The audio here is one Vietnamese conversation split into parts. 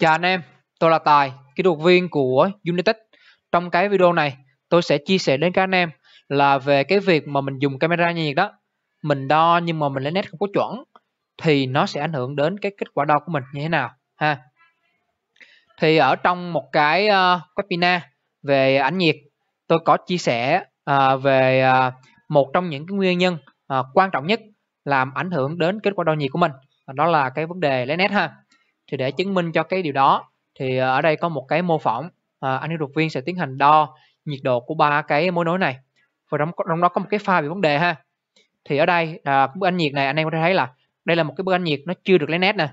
Chào anh em, tôi là Tài, kỹ thuật viên của Unitec. Trong cái video này, tôi sẽ chia sẻ đến các anh em là về cái việc mà mình dùng camera nhiệt đó. Mình đo nhưng mà mình lấy nét không có chuẩn thì nó sẽ ảnh hưởng đến cái kết quả đo của mình như thế nào ha. Thì ở trong một cái uh, ờ, webinar về ảnh nhiệt, tôi có chia sẻ uh, về uh, một trong những cái nguyên nhân uh, quan trọng nhất làm ảnh hưởng đến kết quả đo nhiệt của mình. Đó là cái vấn đề lấy nét ha thì để chứng minh cho cái điều đó thì ờ, ở đây có một cái mô phỏng à, anh kỹ thuật viên sẽ tiến hành đo nhiệt độ của ba cái mối nối này và trong, trong đó có một cái pha bị vấn đề ha thì ở đây à, bức ảnh nhiệt này anh em có thể thấy là đây là một cái bức ảnh nhiệt nó chưa được lấy nét nè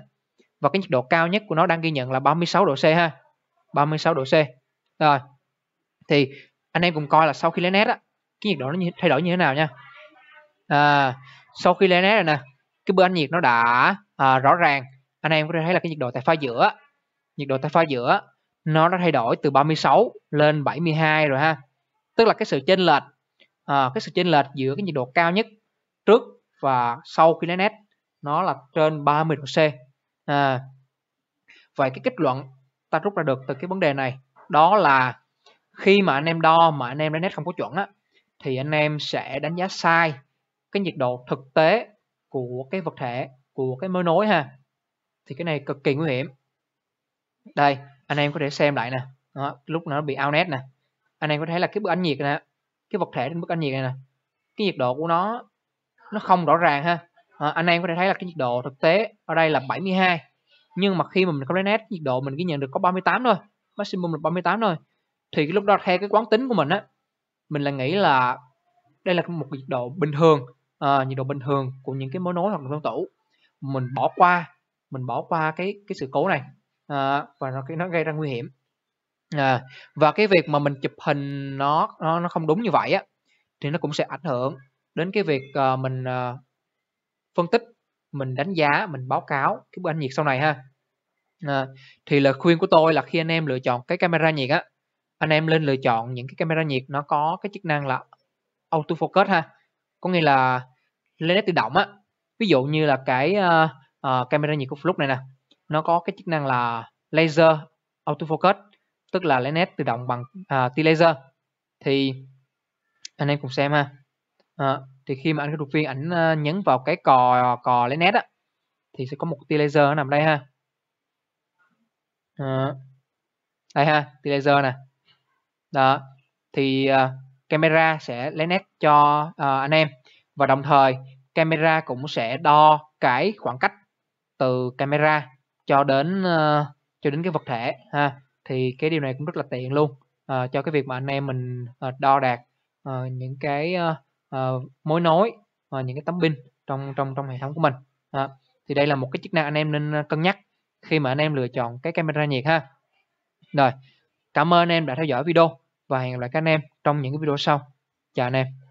và cái nhiệt độ cao nhất của nó đang ghi nhận là 36 độ C ha 36 độ C rồi thì anh em cùng coi là sau khi lấy nét á cái nhiệt độ nó thay đổi như thế nào nha à, sau khi lấy nét rồi nè cái bức ảnh nhiệt nó đã à, rõ ràng anh em có thể thấy là cái nhiệt độ tại pha giữa nhiệt độ tại pha giữa nó đã thay đổi từ 36 lên 72 rồi ha tức là cái sự chênh lệch à, cái sự chênh lệch giữa cái nhiệt độ cao nhất trước và sau khi lấy nét nó là trên 30 độ C à, vậy cái kết luận ta rút ra được từ cái vấn đề này đó là khi mà anh em đo mà anh em lấy nét không có chuẩn á thì anh em sẽ đánh giá sai cái nhiệt độ thực tế của cái vật thể của cái mối nối ha thì cái này cực kỳ nguy hiểm đây anh em có thể xem lại nè đó, lúc nó bị ao nét nè anh em có thấy là cái bức ảnh nhiệt nè cái vật thể trên bức ảnh nhiệt này nè cái nhiệt độ của nó nó không rõ ràng ha à, anh em có thể thấy là cái nhiệt độ thực tế ở đây là 72 nhưng mà khi mà mình không lấy nét nhiệt độ mình ghi nhận được có 38 thôi maximum là 38 thôi thì cái lúc đó theo cái quán tính của mình á mình là nghĩ là đây là một nhiệt độ bình thường à, nhiệt độ bình thường của những cái mối nối hoặc là phân tủ mình bỏ qua mình bỏ qua cái cái sự cố này à, và nó nó gây ra nguy hiểm à, và cái việc mà mình chụp hình nó nó nó không đúng như vậy á thì nó cũng sẽ ảnh hưởng đến cái việc à, mình à, phân tích mình đánh giá mình báo cáo cái bức ảnh nhiệt sau này ha à, thì là khuyên của tôi là khi anh em lựa chọn cái camera nhiệt á anh em lên lựa chọn những cái camera nhiệt nó có cái chức năng là autofocus ha có nghĩa là lấy nét tự động á ví dụ như là cái uh, uh, camera nhiệt của flux này nè nó có cái chức năng là laser autofocus tức là lấy nét tự động bằng uh, tia laser thì anh em cùng xem ha à, thì khi mà anh kỹ thuật viên ảnh uh, nhấn vào cái cò cò lấy nét á thì sẽ có một tia laser nằm đây ha à, đây ha tia laser nè đó thì uh, camera sẽ lấy nét cho uh, anh em và đồng thời camera cũng sẽ đo cái khoảng cách từ camera cho đến uh, cho đến cái vật thể ha thì cái điều này cũng rất là tiện luôn uh, cho cái việc mà anh em mình uh, đo đạt uh, những cái uh, uh, mối nối uh, những cái tấm pin trong trong trong hệ thống của mình uh, thì đây là một cái chức năng anh em nên cân nhắc khi mà anh em lựa chọn cái camera nhiệt ha rồi cảm ơn anh em đã theo dõi video và hẹn gặp lại các anh em trong những cái video sau chào anh em